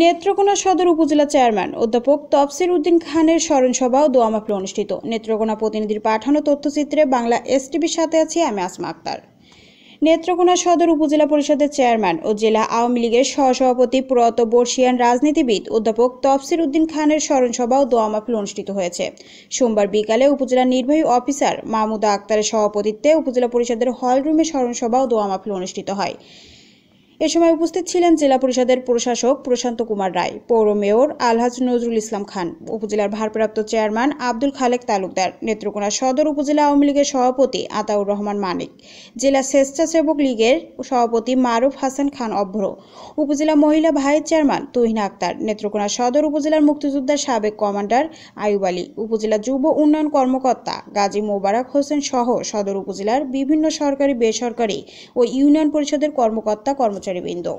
নেত্রকোনা সদর উপজেলা চেয়ারম্যান অধ্যাপক তফসির উদ্দিন খানের স্মরণসভা ও দোয়া মাহফিল অনুষ্ঠিত নেত্রকোনা প্রতিনিধির পাঠানো তথ্যচিত্রে বাংলা এসটিভির সাথে আছি আমি আসমা আক্তার নেত্রকোনা সদর উপজেলা পরিষদের চেয়ারম্যান ও জেলা আওয়ামী লীগের সহসভাপতি প্রয়াত বর্ষিয়ান রাজনীতিবিদ অধ্যাপক তফসির উদ্দিন খানের স্মরণসভা ও দোয়া মাহফিল অনুষ্ঠিত হয়েছে সোমবার বিকালে উপজেলা নির্বাহী অফিসার মাহমুদা আক্তারের সভাপতিত্বে উপজেলা পরিষদের হলরুমে স্মরণসভা ও দোয়া মাহফিল অনুষ্ঠিত হয় এ সময় উপস্থিত ছিলেন জেলা পরিষদের প্রশাসক প্রশান্ত কুমার রায় পৌর মেয়র আলহাজ নজরুল ইসলাম খান উপজেলার ভারপ্রাপ্ত চেয়ারম্যান আব্দুল খালেক তালুকদার নেত্রকোনা সদর উপজেলা আওয়ামী লীগের সভাপতি আতাউর রহমান মানিক জেলা স্বেচ্ছাসেবক লীগের সভাপতি মারুফ হাসান খান অভ্র উপজেলা মহিলা ভাইস চেয়ারম্যান তুহিনা আক্তার নেত্রকোনা সদর উপজেলার মুক্তিযোদ্ধার সাবেক কমান্ডার আয়ুব আলী উপজেলা যুব উন্নয়ন কর্মকর্তা গাজী মোবারক হোসেন সহ সদর উপজেলার বিভিন্ন সরকারি বেসরকারি ও ইউনিয়ন পরিষদের কর্মকর্তা কর্মচারী চরণচরবিন্দু